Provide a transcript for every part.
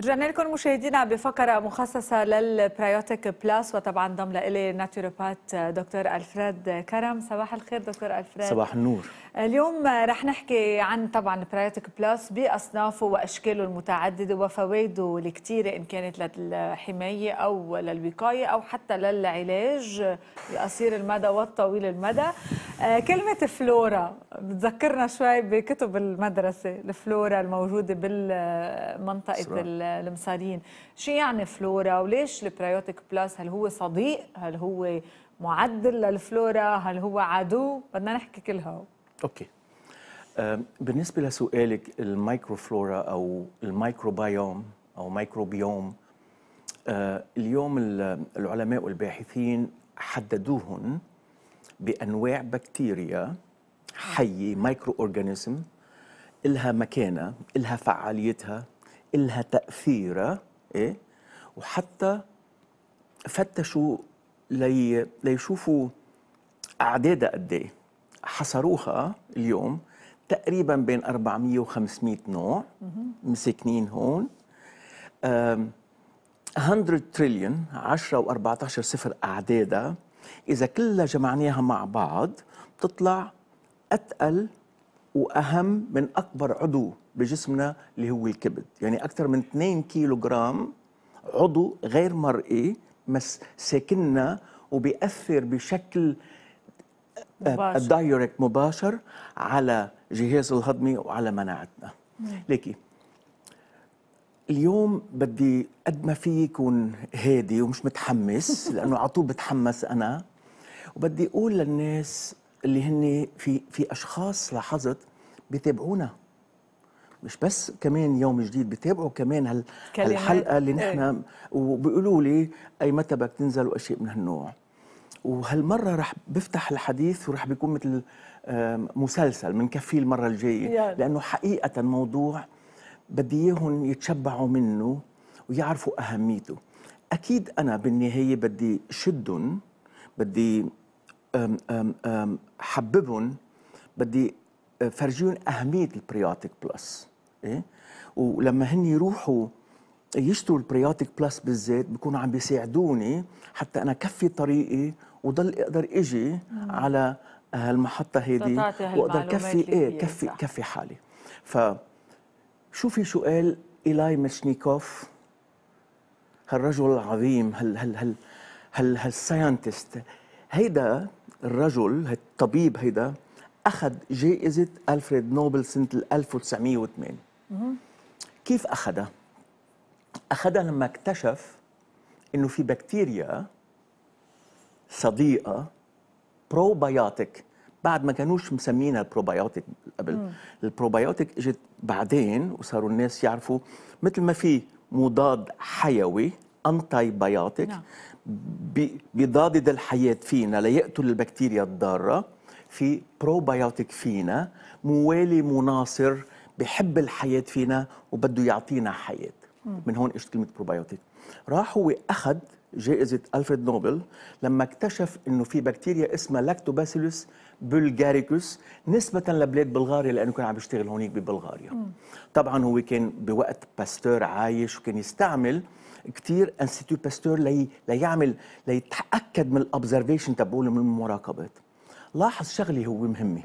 رجعنا لكم مشاهدينا بفقرة مخصصة للبرايوتيك بلاس وطبعا ضم لإلي ناتيروبات دكتور ألفريد كرم صباح الخير دكتور ألفريد صباح النور اليوم رح نحكي عن طبعا البرايوتيك بلاس بأصنافه وأشكاله المتعددة وفوائده الكثيرة إن كانت للحماية أو للوقاية أو حتى للعلاج القصير المدى والطويل المدى آه، كلمة فلورا بتذكرنا شوي بكتب المدرسة الفلورا الموجودة بالمنطقة المصارين شو يعني فلورا وليش البريوتيك بلس هل هو صديق هل هو معدل للفلورا هل هو عدو بدنا نحكي كل اوكي بالنسبه لسؤالك الميكروفلورا او الميكروبيوم او مايكروبيوم أه، اليوم العلماء والباحثين حددوهن بانواع بكتيريا حيه مايكرو اورجانيزم الها مكانه الها فعاليتها إلها تأثير إيه وحتى فتشوا لي ليشوفوا أعدادها قد إيه حصروها اليوم تقريبا بين 400 و 500 نوع مسكنين هون 100 تريليون 10 و14 صفر أعدادها إذا كلها جمعناها مع بعض بتطلع أتقل وأهم من أكبر عضو بجسمنا اللي هو الكبد يعني أكثر من 2 كيلو جرام عضو غير مرئي مس ساكننا وبيأثر بشكل آه، مباشر. دايركت مباشر على جهاز الهضمي وعلى مناعتنا ليكي اليوم بدي قد ما في يكون هادي ومش متحمس لانه على طول بتحمس انا وبدي اقول للناس اللي هن في في اشخاص لاحظت بيتابعونا مش بس كمان يوم جديد بتابعوا كمان هال هالحلقه اللي نحن ايه. وبيقولوا لي اي متى بدك تنزل واشياء من هالنوع وهالمره رح بفتح الحديث ورح بيكون مثل مسلسل كفي المره الجايه يعني. لانه حقيقه موضوع بدي اياهم يتشبعوا منه ويعرفوا اهميته اكيد انا بالنهايه بدي شدهم بدي أم حببهم بدي آه، فرجيهم اهميه البرياتيك بلس إيه؟ ولما هن يروحوا يشتروا البرياتيك بلس بالذات بكونوا عم بيساعدوني حتى انا كفي طريقي وضل اقدر اجي مم. على هالمحطه هيدي واقدر كفي ايه كفي صح. كفي حالي ف شو في شو قال ايلاي مشنيكوف هالرجل العظيم هال هال هال هال هالساينتست هيدا الرجل الطبيب هيدا اخذ جائزه الفريد نوبل سنه 1908 كيف أخذها؟ أخذها لما اكتشف إنه في بكتيريا صديقة بروبيوتيك بعد ما كانوش مسمينها البروبيوتيك قبل البروبايوتيك البروبيوتيك اجت بعدين وصاروا الناس يعرفوا مثل ما في مضاد حيوي انتي بايوتيك نعم. بيضادد الحياه فينا ليقتل البكتيريا الضاره في بروبيوتيك فينا موالي مناصر بحب الحياه فينا وبده يعطينا حياه من هون إيش كلمه بروبايوتيك راح هو اخذ جائزه الفريد نوبل لما اكتشف انه في بكتيريا اسمها لاكتوباسيلوس بلغاريكوس نسبة لبلاد بلغاريا لأنه كان عم يشتغل هونيك ببلغاريا طبعا هو كان بوقت باستور عايش وكان يستعمل كثير انستيتو باستور لي ليعمل ليتأكد من الأبزرفيشن تبعوله من المراقبات لاحظ شغلة هو مهمة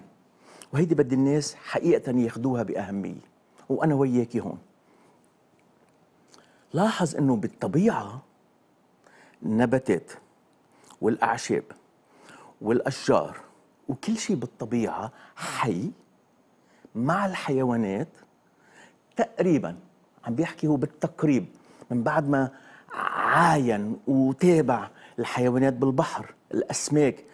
وهيدي بدي الناس حقيقة ياخدوها بأهمية وأنا وياكي هون لاحظ أنه بالطبيعة النباتات والأعشاب والأشجار وكل شيء بالطبيعة حي مع الحيوانات تقريبا عم بيحكي هو بالتقريب من بعد ما عاين وتابع الحيوانات بالبحر الأسماك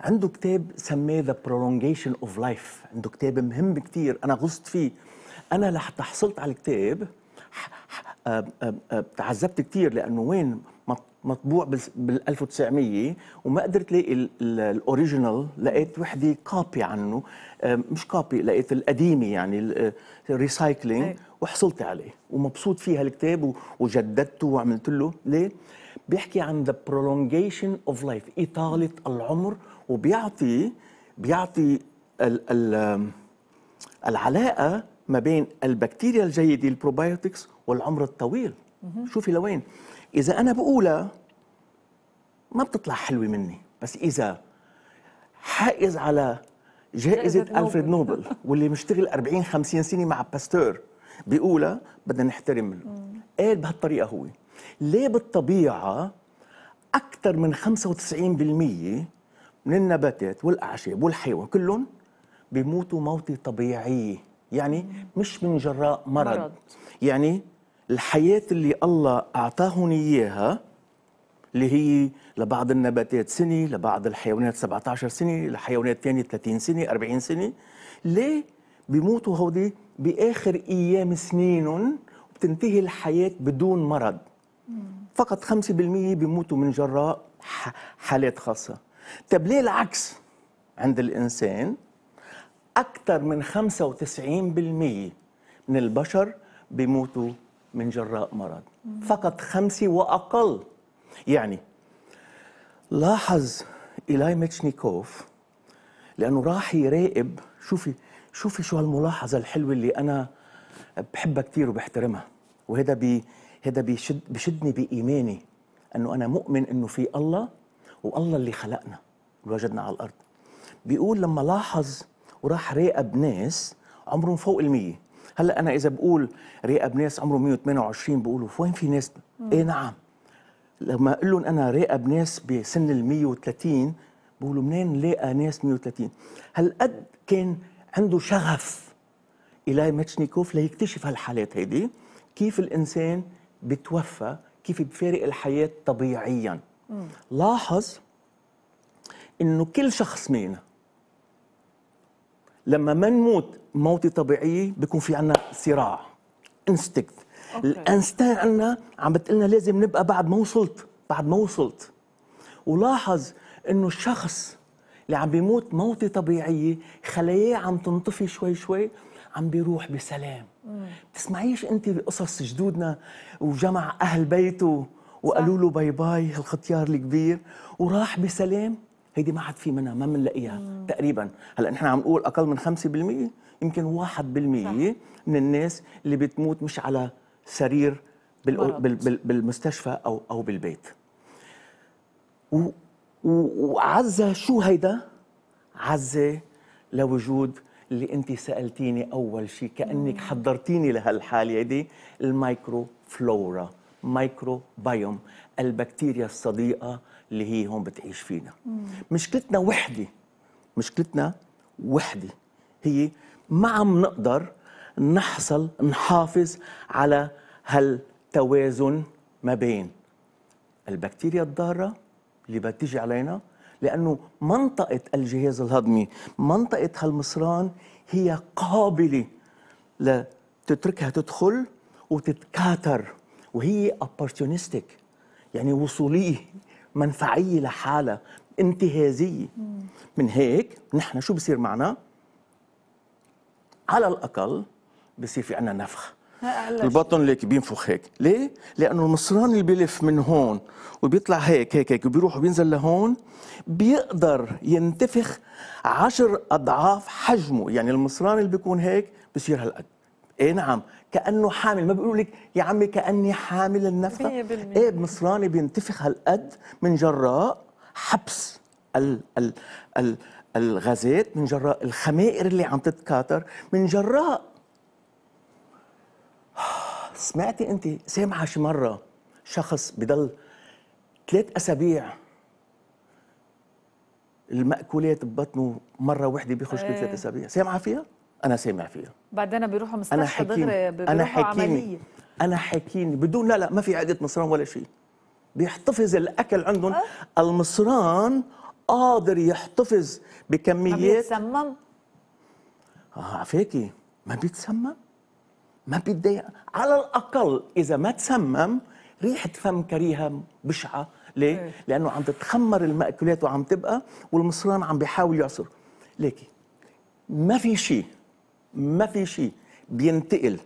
عنده كتاب سماه ذا برولونجيشن اوف لايف عنده كتاب مهم كتير انا غصت فيه انا لحتى حصلت على الكتاب آه، آه، آه، تعذبت كتير لانه وين مطبوع بال 1900 وما قدرت لاقي الاوريجينال لقيت وحده كوبي عنه مش كوبي لقيت القديمه يعني ريسايكلينج وحصلت عليه ومبسوط فيها الكتاب وجددته وعملت له ليه؟ بيحكي عن ذا برولونجيشن اوف لايف اطاله العمر وبيعطي بيعطي الـ الـ العلاقه ما بين البكتيريا الجيده البروبايوتكس والعمر الطويل شوفي لوين اذا انا بقولها ما بتطلع حلوه مني بس اذا حائز على جائزه الفريد نوبل واللي مشتغل 40 50 سنه مع باستور بيقولها بدنا نحترم له قال بهالطريقه هو ليه بالطبيعه اكثر من 95% من النباتات والاعشاب والحيوان كلهم بيموتوا موته طبيعيه يعني مش من جراء مرض, مرض. يعني الحياه اللي الله اعطاهم اياها اللي هي لبعض النباتات سنه لبعض الحيوانات 17 سنه لحيوانات ثانيه 30 سنه 40 سنه ليه بيموتوا هودي باخر ايام سنينهم وبتنتهي الحياه بدون مرض فقط 5% بيموتوا من جراء حالات خاصه طب ليه العكس عند الإنسان أكثر من 95% من البشر بيموتوا من جراء مرض فقط خمسة وأقل يعني لاحظ إيلاي ميتشنيكوف لأنه راح يراقب شوفي شوفي شو هالملاحظة الحلوة اللي أنا بحبها كثير وبحترمها وهذا بي هذا بيشد بشدني بإيماني أنه أنا مؤمن أنه في الله والله اللي خلقنا اللي وجدنا على الارض بيقول لما لاحظ وراح راقب ناس عمرهم فوق المية هلا انا اذا بقول راقب ناس عمرهم 128 بقولوا وين في ناس اي ايه نعم لما اقول لهم انا راقب ناس بسن ال 130 بقولوا منين لاقى ناس 130 هالقد كان عنده شغف إلى ميتشنيكوف ليكتشف هالحالات هيدي كيف الإنسان بتوفى كيف بفارق الحياة طبيعياً لاحظ انه كل شخص منا لما ما نموت موتة طبيعية بيكون في عنا صراع انستكت الانستان عنا عم بتقلنا لازم نبقى بعد ما وصلت بعد ما وصلت ولاحظ انه الشخص اللي عم بيموت موتة طبيعية خلاياه عم تنطفي شوي شوي عم بيروح بسلام بتسمعيش انت بقصص جدودنا وجمع اهل بيته وقالوا له باي باي هالختيار الكبير وراح بسلام هيدي ما عاد في منها ما بنلاقيها تقريبا هلا نحن عم نقول اقل من 5% يمكن 1% من الناس اللي بتموت مش على سرير بالأو... بال... بال... بالمستشفى او او بالبيت و... و... وعزة شو هيدا عزة لوجود اللي انت سالتيني اول شيء كانك حضرتيني لهالحاله هيدي المايكرو فلورا مايكروبيوم البكتيريا الصديقة اللي هي هون بتعيش فينا مم. مشكلتنا وحدة مشكلتنا وحدة هي ما عم نقدر نحصل نحافظ على هالتوازن ما بين البكتيريا الضارة اللي بتيجي علينا لأنه منطقة الجهاز الهضمي منطقة هالمصران هي قابلة لتتركها تدخل وتتكاثر وهي opportunistic يعني وصولية منفعية لحالها انتهازية من هيك نحن شو بصير معنا؟ على الأقل بصير في عنا نفخ البطن ليك بينفخ هيك ليه؟ لأنه المصران اللي بيلف من هون وبيطلع هيك هيك هيك وبيروح وبينزل لهون بيقدر ينتفخ عشر أضعاف حجمه يعني المصران اللي بيكون هيك بصير هالقد اي نعم كانه حامل ما بيقولوا لك يا عمي كاني حامل النفخه ايه مصراني بينتفخ هالقد من جراء حبس ال ال ال الغازات من جراء الخمائر اللي عم تتكاثر من جراء سمعتي انت سامعه شي مره شخص بضل ثلاث اسابيع المأكولات ببطنه مرة واحدة بيخش كل ثلاث إيه. أسابيع، سامعة فيها؟ انا سامع فيها بعدين بيروحوا مستشفى انا عمليه انا حكيني انا حكيني بدون لا لا ما في عاده مصران ولا شيء بيحتفظ الاكل عندهم أه؟ المصران قادر يحتفظ بكميات ما بيتسمم اه عفاكي ما بيتسمم ما بيتضايق على الاقل اذا ما تسمم ريحه فم كريهه بشعه ليه؟ إيه؟ لانه عم تتخمر الماكولات وعم تبقى والمصران عم بيحاول يعصر ليكي ما في شيء ما في شيء بينتقل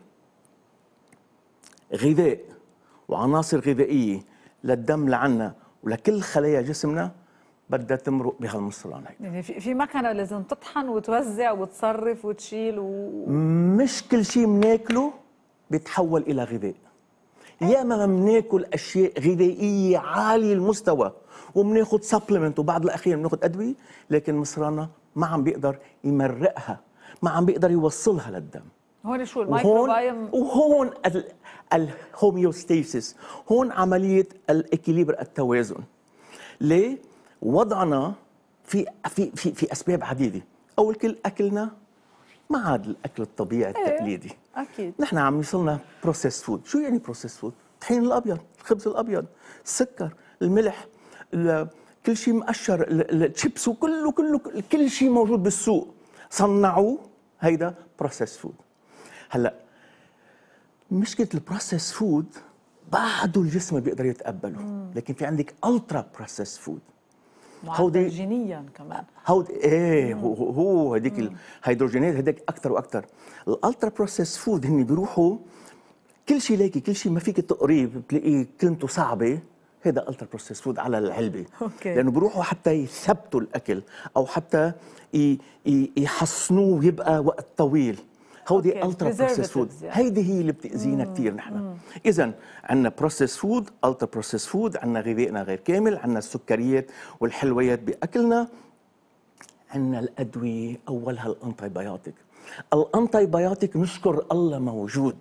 غذاء وعناصر غذائيه للدم لعنا ولكل خلايا جسمنا بدها تمرق بهالمصران هيدا يعني في مكنه لازم تطحن وتوزع وتصرف وتشيل و... مش كل شيء بناكله بيتحول الى غذاء يا ما بناكل اشياء غذائيه عاليه المستوى وبناخذ سبلمنت وبعد الاخير بناخذ ادويه لكن مصرانا ما عم بيقدر يمرقها ما عم بيقدر يوصلها للدم هون شو وهون, وهون الهوميوستيسيس هون عمليه الاكيليبر التوازن ليه وضعنا في في في, في اسباب عديده اول كل اكلنا ما عاد الاكل الطبيعي إيه، التقليدي ايه. اكيد نحن عم يوصلنا بروسيس فود شو يعني بروسيس فود الطحين الابيض الخبز الابيض السكر الملح كل شيء مقشر الشيبس وكله كله كل شيء موجود بالسوق صنعوا هيدا بروسيس فود هلا مشكله البروسيس فود بعده الجسم بيقدر يتقبله مم. لكن في عندك الترا بروسيس فود هيدروجينيا كمان هود ايه مم. هو هذيك الهيدروجينات هذيك اكثر واكثر الالترا بروسيس فود هن بيروحوا كل شيء ليكي كل شيء ما فيك تقريه بتلاقيه كلمته صعبه هذا الترا بروسيس فود على العلبه أوكي. لانه بيروحوا حتى يثبتوا الاكل او حتى يحصنوه ويبقى وقت طويل هودي الترا بروسيس فود يعني. هيدي هي اللي بتاذينا كثير نحن اذا عندنا بروسيس فود الترا بروسيس فود عندنا غذائنا غير كامل عندنا السكريات والحلويات باكلنا عندنا الادويه اولها الانتي بايوتيك الانتي بايوتيك نشكر الله موجود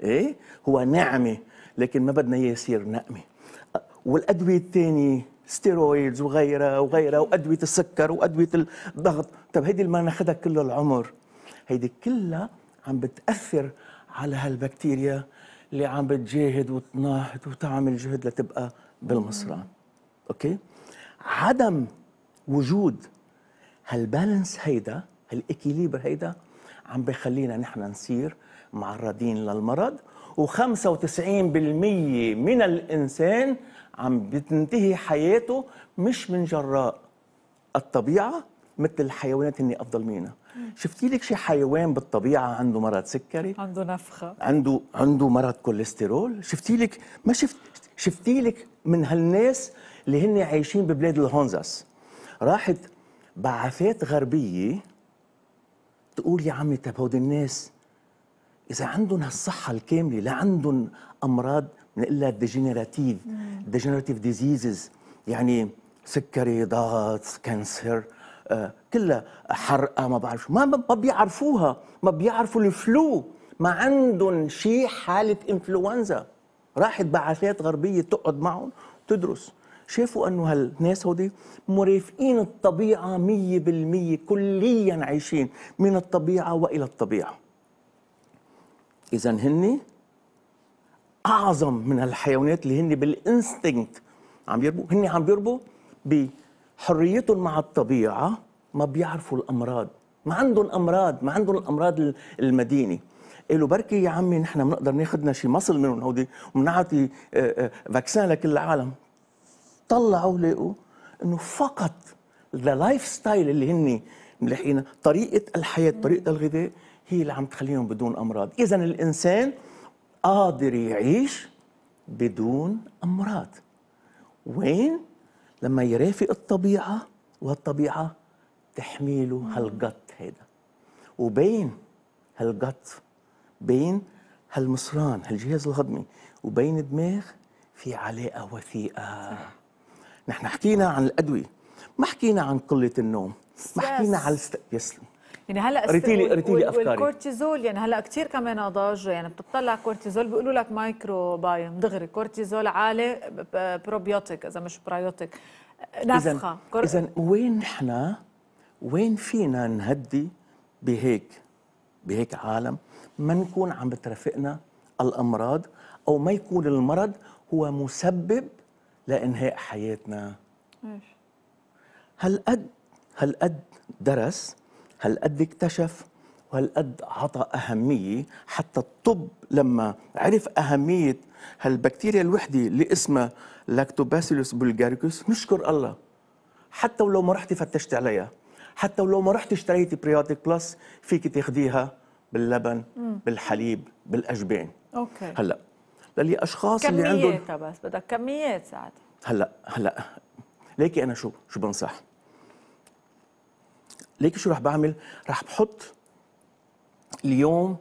ايه هو نعمه لكن ما بدنا اياه يصير نقمه والادويه الثانيه ستيرويدز وغيرها وغيرها وادويه السكر وادويه الضغط طب هيدي اللي ما ناخذها كل العمر هيدي كلها عم بتاثر على هالبكتيريا اللي عم بتجاهد وتناهض وتعمل جهد لتبقى بالمصران اوكي عدم وجود هالبالانس هيدا هالاكيليبر هيدا عم بخلينا نحن نصير معرضين للمرض و95% من الانسان عم بتنتهي حياته مش من جراء الطبيعه مثل الحيوانات اللي افضل منا شفتي لك شي حيوان بالطبيعه عنده مرض سكري عنده نفخه عنده عنده مرض كوليسترول شفتي لك ما شفت شفتي لك من هالناس اللي هن عايشين ببلاد الهونزاس راحت بعثات غربيه تقول يا عمي طب الناس اذا عندهم هالصحه الكامله لا عندهم امراض بنقلها لها ديجنراتيف ديجنراتيف ديزيزز يعني سكري ضغط كانسر آه، كلها حرقه ما بعرف ما ما بيعرفوها ما بيعرفوا الفلو ما عندهم شيء حاله انفلونزا راحت بعثات غربيه تقعد معهم تدرس شافوا انه هالناس هودي مرافقين الطبيعه 100% كليا عايشين من الطبيعه والى الطبيعه اذا هن اعظم من الحيوانات اللي هن بالانستنكت عم يربوا هن عم يربوا بحريتهم مع الطبيعه ما بيعرفوا الامراض ما عندهم امراض ما عندهم الامراض المدينه قالوا بركي يا عمي نحن بنقدر ناخذنا شي مصل منهم هودي وبنعطي فاكسان آه، آه، لكل العالم طلعوا لقوا انه فقط ذا لايف ستايل اللي هن ملحقينها طريقه الحياه طريقه الغذاء هي اللي عم تخليهم بدون امراض اذا الانسان قادر يعيش بدون أمراض وين؟ لما يرافق الطبيعة والطبيعة تحميله هالقط هيدا وبين هالقط بين هالمصران هالجهاز الهضمي وبين الدماغ في علاقة وثيقة نحن حكينا عن الأدوية ما حكينا عن قلة النوم ما حكينا على الست... يسلم يعني هلا ريتيلي وال... ريتيلي افكاري والكورتيزول يعني هلا كثير كمان ضاج يعني بتطلع كورتيزول بيقولوا لك مايكرو بايوم دغري كورتيزول عالي بروبيوتيك اذا مش برايوتيك نفخه اذا وين نحن وين فينا نهدي بهيك بهيك عالم ما نكون عم بترافقنا الامراض او ما يكون المرض هو مسبب لانهاء حياتنا ماشي هل قد هل قد درس هالقد اكتشف وهالقد عطى أهمية حتى الطب لما عرف أهمية هالبكتيريا الوحدة اللي اسمها لاكتوباسيلوس بولغاريكوس نشكر الله حتى ولو ما رحت فتشت عليها حتى ولو ما رحت اشتريتي برياتيك بلس فيك تاخديها باللبن مم. بالحليب بالاجبان اوكي هلا للي اشخاص اللي عندهم كمياتها بس بدك كميات ساعتها هلا هلا ليكي انا شو شو بنصح ليك شو رح بعمل؟ رح بحط اليوم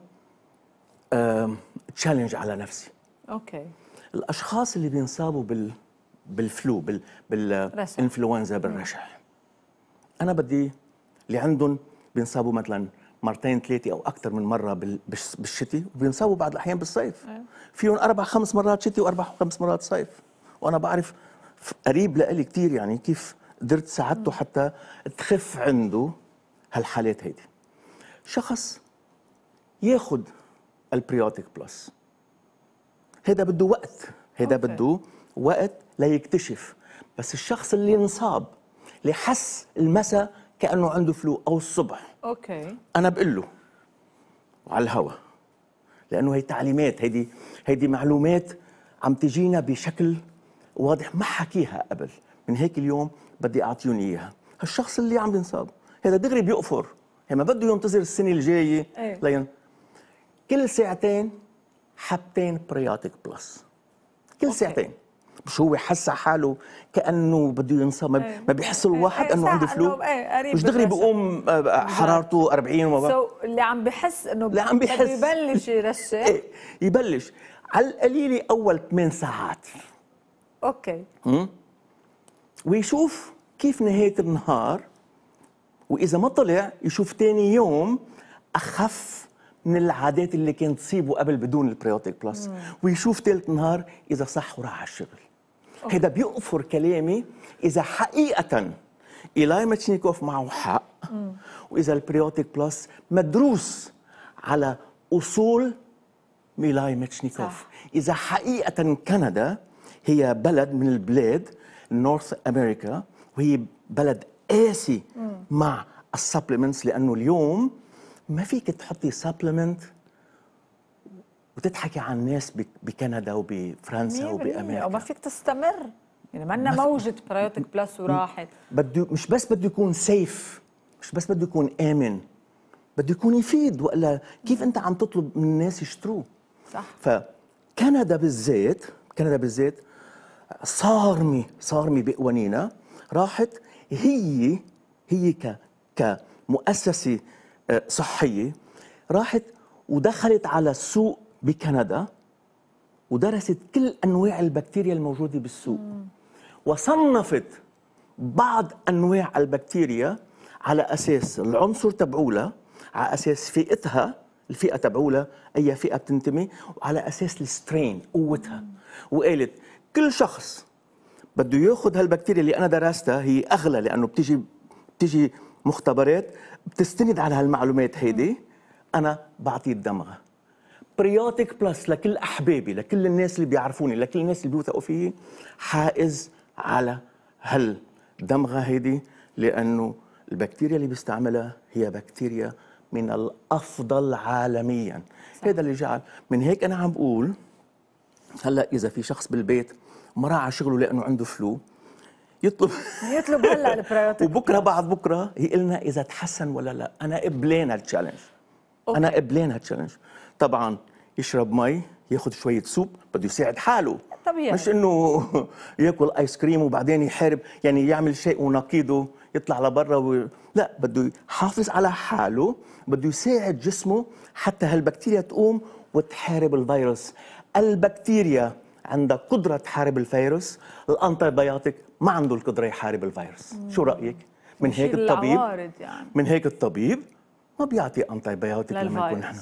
تشالنج على نفسي اوكي الاشخاص اللي بينصابوا بال بالفلو بال بالانفلونزا بالرشح انا بدي اللي عندهم بينصابوا مثلا مرتين ثلاثه او اكثر من مره بالشتي وبينصابوا بعض الاحيان بالصيف إيه. فيهم اربع خمس مرات شتي واربع خمس مرات صيف وانا بعرف قريب لإلي كثير يعني كيف قدرت ساعدته حتى تخف عنده هالحالات هيدي شخص ياخد البريوتيك بلس هيدا بده وقت هيدا بده وقت ليكتشف بس الشخص اللي انصاب اللي حس المسا كانه عنده فلو او الصبح اوكي انا بقول له على الهوا لانه هي تعليمات هيدي هيدي معلومات عم تجينا بشكل واضح ما حكيها قبل من هيك اليوم بدي اعطيهم اياها هالشخص اللي عم ينصاب هذا دغري بيقفر يعني بده ينتظر السنه الجايه أيه. لين كل ساعتين حبتين برياتيك بلس كل أوكي. ساعتين مش هو حس حاله كانه بده ينسى ما, أيه. ما بيحس الواحد أيه. إيه، انه عنده فلو أيه. مش دغري بيقوم آه، آه، حرارته 40 وما سو so, اللي عم بحس انه اللي عم بحس يبلش يرشح ايه يبلش على القليله اول 8 ساعات اوكي ويشوف كيف نهايه النهار واذا ما طلع يشوف تاني يوم اخف من العادات اللي كانت تصيبه قبل بدون البريوتيك بلس مم. ويشوف ثالث نهار اذا صح وراح على الشغل هذا بيقفر كلامي اذا حقيقه إيلاي ماتشنيكوف معه حق مم. واذا البريوتيك بلس مدروس على اصول ميلاي ماتشنيكوف اذا حقيقه كندا هي بلد من البلاد نورث امريكا وهي بلد قاسي مع السبلمنتس لانه اليوم ما فيك تحطي سبلمنت وتضحكي عن الناس بكندا وبفرنسا وبامريكا وما فيك تستمر يعني ما لنا موجة برايوتك بلس وراحت بده مش بس بده يكون سيف مش بس بده يكون آمن بده يكون يفيد والا كيف انت عم تطلب من الناس يشتروه صح فكندا بالذات كندا بالذات صارمه صارمه بقوانينها راحت هي هي ك كمؤسسه آه، صحيه راحت ودخلت على السوق بكندا ودرست كل انواع البكتيريا الموجوده بالسوق وصنفت بعض انواع البكتيريا على اساس العنصر تبعولها على اساس فئتها الفئه تبعولها اي فئه بتنتمي وعلى اساس السترين قوتها وقالت كل شخص بده ياخذ هالبكتيريا اللي انا درستها هي اغلى لانه بتيجي بتيجي مختبرات بتستند على هالمعلومات هيدي انا بعطيه الدمغه بريوتيك بلس لكل احبابي لكل الناس اللي بيعرفوني لكل الناس اللي بيوثقوا فيي حائز على هالدمغه هيدي لانه البكتيريا اللي بيستعملها هي بكتيريا من الافضل عالميا هذا اللي جعل من هيك انا عم بقول هلا اذا في شخص بالبيت ما راح على شغله لانه عنده فلو يطلب يطلب هلا البريوتيك وبكره بعد بكره هي لنا اذا تحسن ولا لا انا قبلان هالتشالنج انا قبلان هالتشالنج طبعا يشرب مي ياخذ شويه سوب بده يساعد حاله طبيعي مش انه ياكل ايس كريم وبعدين يحارب يعني يعمل شيء ونقيضه يطلع لبرا و... لا بده يحافظ على حاله بده يساعد جسمه حتى هالبكتيريا تقوم وتحارب الفيروس البكتيريا عندها قدره تحارب الفيروس الانتي بايوتيك ما عنده القدره يحارب الفيروس مم. شو رايك من هيك الطبيب يعني. من هيك الطبيب ما بيعطي انتي بايوتيك لما نكون نحن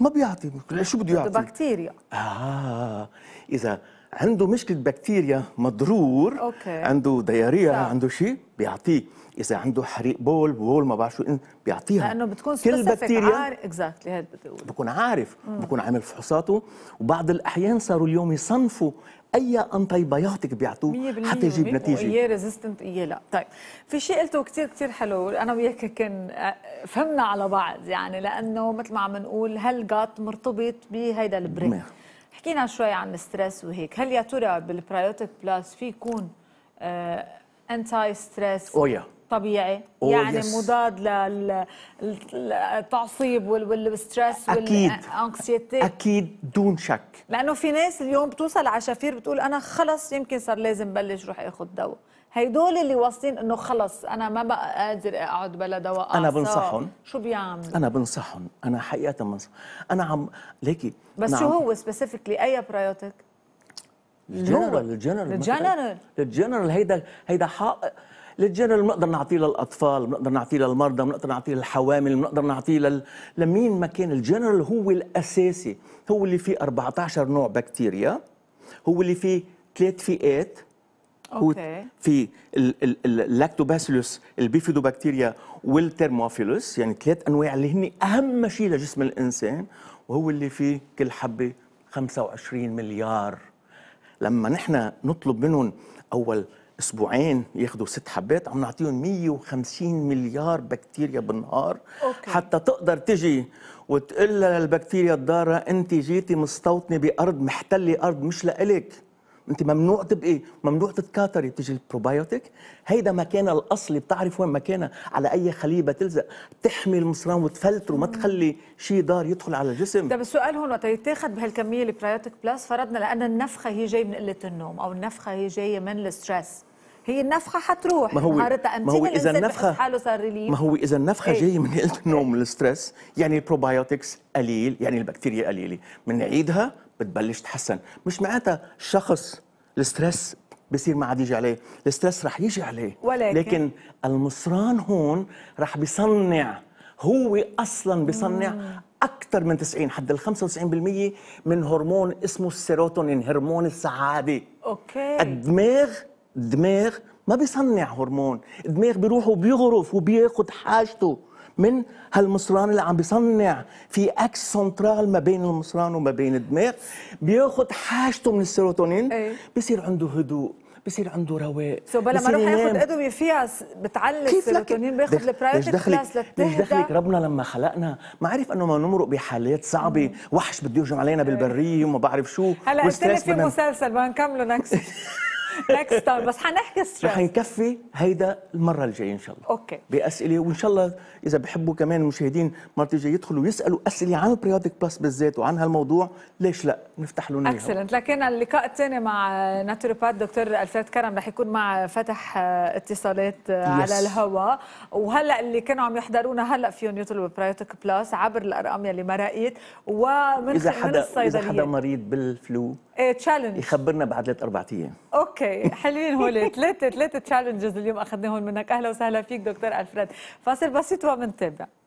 ما بيعطي شو بده يعطي بكتيريا اه اذا عنده مشكله بكتيريا مضرور أوكي. عنده دياريه عنده شيء بيعطيه اذا عنده حريق بول بول ما بعرف شو بيعطيها لانه بتكون كل بكتيريا عار... اكزاكتلي هاد بدي بكون عارف مم. بكون عامل فحوصاته وبعض الاحيان صاروا اليوم يصنفوا اي انتي بايوتيك بيعطوه حتى يجيب نتيجه اي ريزيستنت اي لا طيب في شيء قلته كثير كثير حلو انا وياك كان فهمنا على بعض يعني لانه مثل ما عم نقول هل جات مرتبط بهيدا البريك حكينا شوي عن الستريس وهيك هل يا ترى بالبرايوتيك بلاس في يكون آه انتي ستريس او يا طبيعي oh, يعني يس. مضاد للتعصيب والستريس اكيد اكيد دون شك لانه في ناس اليوم بتوصل على شفير بتقول انا خلص يمكن صار لازم بلش روح اخذ دواء هيدول اللي واصلين انه خلص انا ما بقى قادر اقعد بلا دواء انا بنصحهم شو بيعملوا انا بنصحهم انا حقيقه بنصح انا عم ليكي بس شو عم... هو سبيسيفيكلي اي برايوتيك الجنرال الجنرال الجنرال الجنرال هيدا هيدا حق للجنرال بنقدر نعطيه للاطفال بنقدر نعطيه للمرضى بنقدر نعطيه للحوامل بنقدر نعطيه لل... لمين ما كان الجنرال هو الاساسي هو اللي فيه 14 نوع بكتيريا هو اللي فيه ثلاث فئات اوكي في اللاكتوباسيلوس البيفيدوبكتيريا والترموفيلوس يعني ثلاث انواع اللي هن اهم شيء لجسم الانسان وهو اللي فيه كل حبه 25 مليار لما نحن نطلب منهم اول اسبوعين ياخذوا ست حبات عم نعطيهم 150 مليار بكتيريا بالنهار أوكي. حتى تقدر تجي وتقول للبكتيريا الضاره انت جيتي مستوطنه بارض محتله ارض مش لإلك انت ممنوع تبقي ممنوع تتكاتري بتيجي البروبايوتيك هيدا مكانها الاصلي بتعرف وين مكانها على اي خليه بتلزق تحمي المصران وتفلتره ما تخلي شيء دار يدخل على الجسم طيب السؤال هون وقت يتاخذ بهالكميه البرايوتيك بلس فرضنا لان النفخه هي جايه من قله النوم او النفخه هي جايه من الستريس هي النفخه حتروح ما هو ما هو اذا النفخه حاله صار ريليف ما هو اذا النفخه ايه؟ جايه من قله النوم والستريس يعني البروبايوتكس قليل يعني البكتيريا قليله بنعيدها بتبلش تحسن مش معناتها شخص الستريس بصير ما عاد يجي عليه الستريس رح يجي عليه ولكن لكن المصران هون رح بيصنع هو اصلا بيصنع اكثر من 90 حد ال 95% من هرمون اسمه السيروتونين هرمون السعاده اوكي الدماغ الدماغ ما بيصنع هرمون الدماغ بيروح وبيغرف وبياخذ حاجته من هالمصران اللي عم بيصنع في اكس سنترال ما بين المصران وما بين الدماغ بياخذ حاجته من السيروتونين أي. بصير عنده هدوء بصير عنده رواق سو بلا ما روح ياخذ ادويه فيها بتعلي السيروتونين باخذ البرايفت كلاس لتهدى ليش دخلك ربنا لما خلقنا ما عرف انه ما نمرق بحالات صعبه وحش بده يهجم علينا بالبريه وما بعرف شو هلا قلت لي في مسلسل ما نكمله نكسر نكست تايم بس حنحكي ستريس رح نكفي هيدا المره الجايه ان شاء الله اوكي باسئله وان شاء الله اذا بحبوا كمان المشاهدين مرة الجايه يدخلوا يسالوا اسئله عن البريودك بلس بالذات وعن هالموضوع ليش لا نفتح لهم اياها اكسلنت لكن اللقاء الثاني مع ناتوروبات دكتور الفات كرم رح يكون مع فتح اتصالات على الهواء وهلا اللي كانوا عم يحضرونا هلا فيهم يطلبوا بريودك بلس عبر الارقام يلي ما رأيت ومن اذا حدا اذا حدا مريض بالفلو تشالنج إيه، يخبرنا بعد ثلاث اربع ايام اوكي حلوين هول ثلاثه ثلاثه تشالنجز اليوم اخذناهم منك اهلا وسهلا فيك دكتور الفريد فاصل بسيط ومنتابع